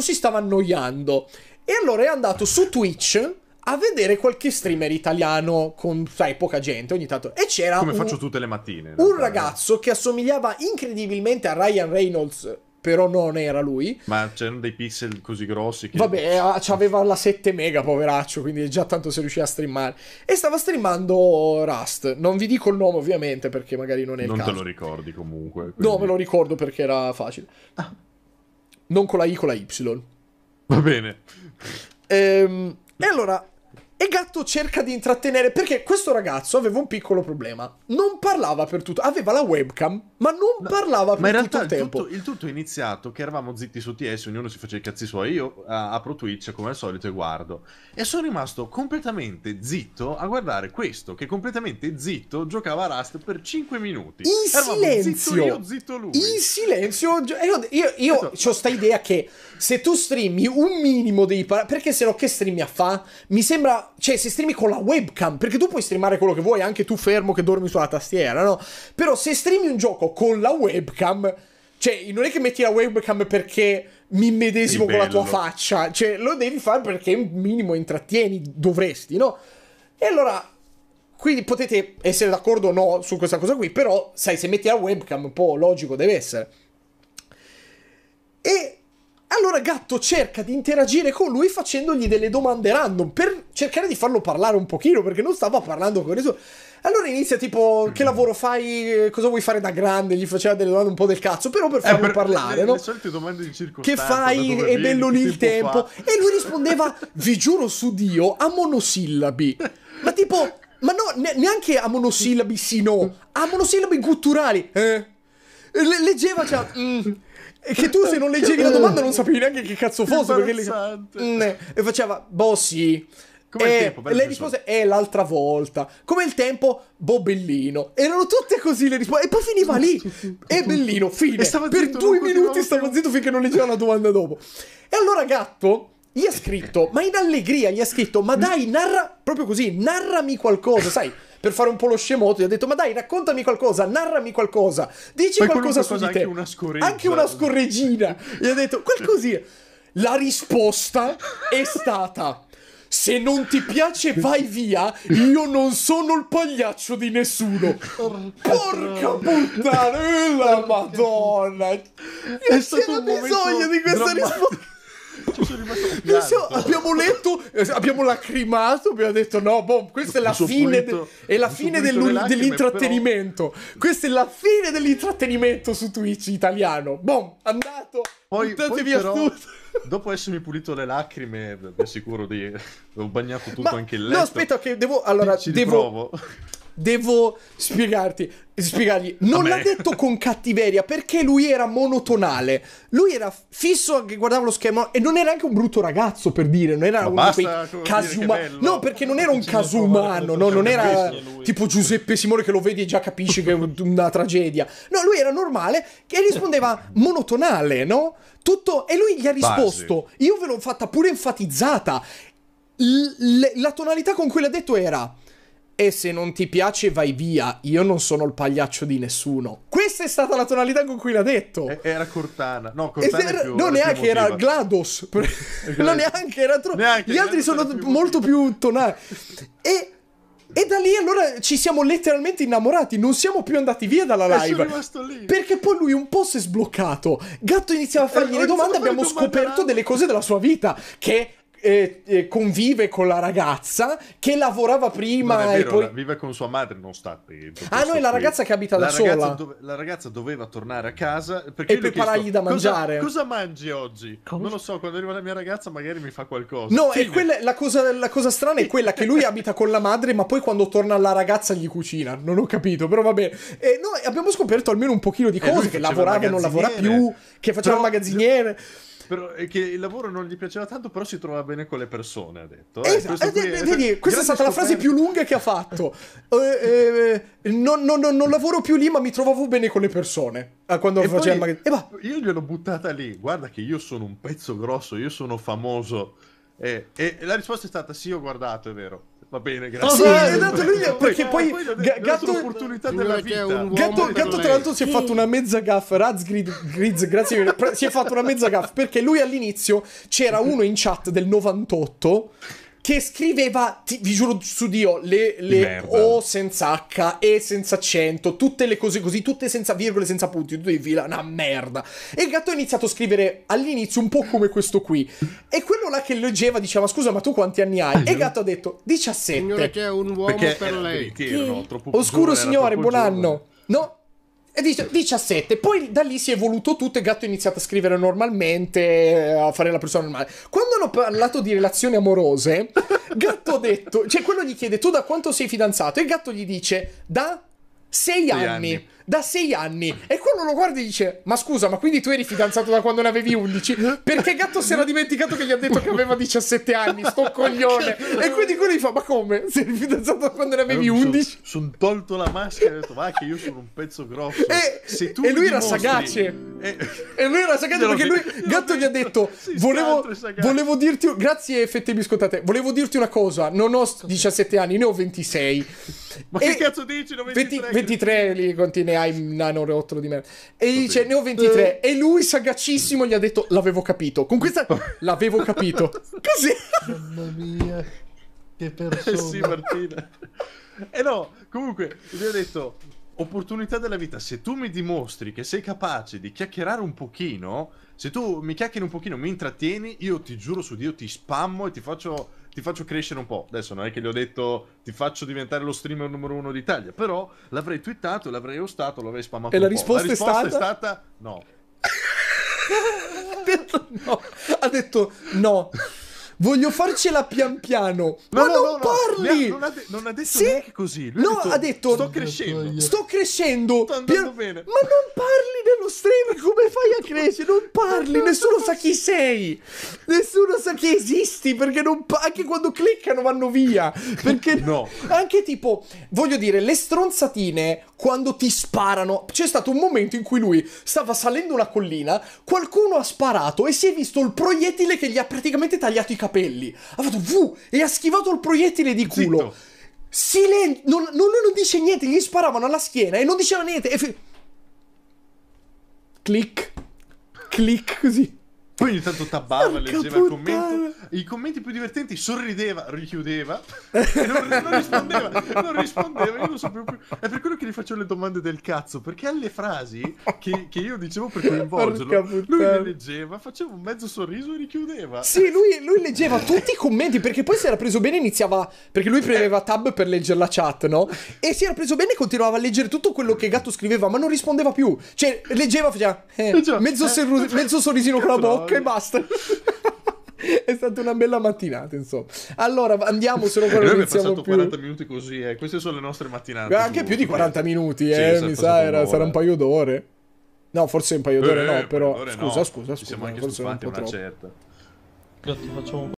si stava annoiando. E allora è andato su Twitch a vedere qualche streamer italiano con, sai, poca gente ogni tanto. E c'era. Come un, faccio tutte le mattine. Un eh. ragazzo che assomigliava incredibilmente a Ryan Reynolds. Però non era lui. Ma c'erano dei pixel così grossi. Che... Vabbè, eh, aveva la 7 mega, poveraccio. Quindi già tanto si riusciva a streamare. E stava streamando Rust. Non vi dico il nome, ovviamente, perché magari non è il non caso. Non te lo ricordi comunque. Quindi... No, me lo ricordo perché era facile. Ah non con la I, con la Y. Va bene. Ehm, e allora, e intanto cerca di intrattenere, perché questo ragazzo aveva un piccolo problema, non parlava per tutto, aveva la webcam, ma non no, parlava per tutto il tempo. Ma in realtà il tutto è iniziato che eravamo zitti su TS, ognuno si faceva i cazzi suoi, io uh, apro Twitch come al solito e guardo, e sono rimasto completamente zitto a guardare questo, che completamente zitto giocava a Rust per 5 minuti. In eravamo silenzio! Zitto io, zitto lui. In silenzio! Io, io, io esatto. ho questa idea che se tu streami un minimo dei parametri, perché se no che streami a fa? Mi sembra, cioè se streami con la webcam, perché tu puoi streamare quello che vuoi, anche tu fermo che dormi sulla tastiera, no? Però se streami un gioco con la webcam, cioè non è che metti la webcam perché mi immedesimo con la tua faccia, cioè lo devi fare perché minimo intrattieni, dovresti, no? E allora quindi potete essere d'accordo o no su questa cosa qui, però sai, se metti la webcam un po' logico deve essere. E allora Gatto cerca di interagire con lui facendogli delle domande random per cercare di farlo parlare un pochino perché non stava parlando con nessuno. Allora inizia tipo che lavoro fai, cosa vuoi fare da grande, gli faceva delle domande un po' del cazzo, però per farlo eh, per parlare, le, no? Le solite domande di circostanza. Che fai, è bello lì il tempo. Fa. E lui rispondeva, vi giuro su Dio, a monosillabi. Ma tipo, ma no, ne- neanche a monosillabi sì no, a monosillabi gutturali. Eh? Le- leggeva, cioè... Mm. E che tu se non leggevi la domanda non sapevi neanche che cazzo fosse. Perché le... Mm", e faceva, boh sì. Come e il tempo, le rispose, eh, l'altra volta. Come il tempo, boh, bellino. Erano tutte così le risposte. E poi finiva lì. e bellino, fine. per due minuti stavo zitto finché non leggeva la domanda dopo. E allora Gatto gli ha scritto, ma in allegria gli ha scritto, ma dai, narra, proprio così, narrami qualcosa, sai, per fare un po' lo scemoto, gli ha detto, ma dai, raccontami qualcosa, narrami qualcosa, dici Fai qualcosa su di te. Anche una scorreggina. Anche una scorreggina. gli ha detto, qualcosì. La risposta è stata... Se non ti piace, vai via. Io non sono il pagliaccio di nessuno. Porca puttana, eh, la madonna. È c'era bisogno di questa risposta. Ci sono rimasto siamo, abbiamo letto, eh, abbiamo lacrimato, abbiamo detto no, boh, questa è la fine, pulito, de- è la fine dell'intrattenimento. Però... Questa è la fine dell'intrattenimento su Twitch italiano. Boom, andato. Poi, poi però, tutto. dopo essermi pulito le lacrime, ben sicuro di... ho bagnato tutto Ma, anche il letto. No, aspetta che devo... Allora, Dici, devo devo spiegarti, spiegargli. Non l'ha detto con cattiveria perché lui era monotonale. Lui era fisso che guardava lo schermo e non era anche un brutto ragazzo per dire, non era un uno di No, perché non era un casumano, no, non era tipo Giuseppe Simone che lo vedi e già capisci che è una tragedia. No, lui era normale e rispondeva monotonale, no? Tutto e lui gli ha risposto. Io ve l'ho fatta pure enfatizzata. L- le- la tonalità con cui l'ha detto era e se non ti piace vai via, io non sono il pagliaccio di nessuno. Questa è stata la tonalità con cui l'ha detto. Era Cortana, no, Cortana era, più, non neanche era, era GLaDOS, non neanche era troppo. Gli altri sono più molto più tonali. e, e da lì allora ci siamo letteralmente innamorati, non siamo più andati via dalla live. Perché poi lui un po' si è sbloccato. Gatto iniziava a eh, fargli le domande, abbiamo scoperto domandare. delle cose della sua vita che eh, eh, convive con la ragazza che lavorava prima vero, e poi... vive con sua madre, non sta dentro. Ah no, è la ragazza che abita la da sola. Dove, la ragazza doveva tornare a casa e preparargli chiesto, da mangiare. Cosa, cosa mangi oggi? Come? Non lo so, quando arriva la mia ragazza magari mi fa qualcosa. No, e quella, la, cosa, la cosa strana è quella che lui abita con la madre ma poi quando torna la ragazza gli cucina. Non ho capito, però va bene. E noi abbiamo scoperto almeno un pochino di cose, che lavorava e non lavora più, che faceva Pro... il magazziniere però, che il lavoro non gli piaceva tanto, però si trovava bene con le persone, ha detto. Eh, questo eh, qui, eh, vedi, questa è stata scoperto. la frase più lunga che ha fatto. eh, eh non, non, non, lavoro più lì, ma mi trovavo bene con le persone. Eh, quando e faceva poi, il mag... Io gliel'ho buttata lì, guarda che io sono un pezzo grosso, io sono famoso. e la risposta è stata sì, ho guardato, è vero. Va bene, ah, grazie. Sì, esatto, lui, perché poi, poi G- Gatto, l'opportunità della vita. Gatto, Gatto tra l'altro si è fatto una mezza gaff, Raz Griz, grazie, si è fatto una mezza gaff perché lui all'inizio c'era uno in chat del 98 che scriveva, ti, vi giuro su Dio, le, le O senza H, E senza accento, tutte le cose così, tutte senza virgole, senza punti, tutte in fila, una merda. E il gatto ha iniziato a scrivere all'inizio un po' come questo qui. E quello là che leggeva diceva, scusa ma tu quanti anni hai? E il gatto ha detto, 17. Signore che è un uomo Perché per lei. Oscuro signore, buon giorno. anno. No, e dice 17. Poi da lì si è evoluto tutto e Gatto ha iniziato a scrivere normalmente, eh, a fare la persona normale. Quando hanno parlato di relazioni amorose, Gatto ha detto, cioè quello gli chiede tu da quanto sei fidanzato? E Gatto gli dice da 6 anni. anni da sei anni. E quello lo guarda e dice: Ma scusa, ma quindi tu eri fidanzato da quando ne avevi 11? Perché Gatto si era dimenticato che gli ha detto che aveva 17 anni, sto coglione. E quindi quello gli fa: Ma come? Sei fidanzato da quando ne avevi allora, 11? Sono, sono tolto la maschera e ho detto: Ma che io sono un pezzo grosso. E, e lui dimostri... era sagace. E... e... lui era sagace perché lui, Gatto gli ha detto: volevo, volevo dirti, grazie, fette biscottate. Volevo dirti una cosa: non ho 17 anni, ne ho 26. Ma e che cazzo dici? 23 li continui hai un nanorotolo di merda. E gli dice, ne ho 23. Eh. E lui, sagacissimo, gli ha detto, l'avevo capito. Con questa, l'avevo capito. Così. Mamma mia, che eh persona. Eh sì, Martina. Eh no, comunque, gli ha detto, opportunità della vita, se tu mi dimostri che sei capace di chiacchierare un pochino, se tu mi chiacchieri un pochino, mi intrattieni, io ti giuro su Dio, ti spammo e ti faccio ti faccio crescere un po'. Adesso non è che gli ho detto ti faccio diventare lo streamer numero uno d'Italia, però l'avrei twittato, l'avrei ostato, l'avrei spammato. E la risposta, la risposta, è, stata... è stata no. ha detto no. Ha detto no. Voglio farcela pian piano. No, ma no, non no, parli! No, non, ha de- non ha detto sì? neanche così. Lui no, ha detto, ha detto, Sto crescendo. Sto crescendo. Sto andando pian- bene. Ma non parli lo streamer come fai a crescere? Non parli, nessuno sa chi sei, nessuno sa che esisti perché non pa- anche quando cliccano vanno via. Perché no. anche tipo, voglio dire, le stronzatine quando ti sparano. C'è stato un momento in cui lui stava salendo una collina, qualcuno ha sparato e si è visto il proiettile che gli ha praticamente tagliato i capelli. Ha fatto vu e ha schivato il proiettile di culo. Zitto. Silenzio, non, non, non, dice niente, gli sparavano alla schiena e non diceva niente. E f- clic, clic così. Poi ogni tanto tabbava, Porca leggeva il commento. I commenti più divertenti sorrideva, richiudeva e non, non, rispondeva. Non rispondeva, io non sapevo più. È per quello che gli faccio le domande del cazzo, perché alle frasi che, che io dicevo per coinvolgerlo, lui le leggeva, faceva un mezzo sorriso e richiudeva. Sì, lui, lui leggeva tutti i commenti perché poi si era preso bene iniziava. Perché lui premeva tab per leggere la chat, no? E si era preso bene e continuava a leggere tutto quello che Gatto scriveva, ma non rispondeva più. Cioè, leggeva, faceva eh, esatto. mezzo, eh, sorrisino con la bocca e basta. È stata una bella mattinata, insomma. Allora, andiamo se non quello eh, che passato più. 40 minuti così, eh. Queste sono le nostre mattinate. Anche tu, più di 40 minuti, eh, sì, mi sa, era, sarà un paio d'ore. No, forse un paio d'ore eh, no, però scusa, no. scusa, scusa, Ci siamo scusa, anche stufati un una certa. Ti facciamo un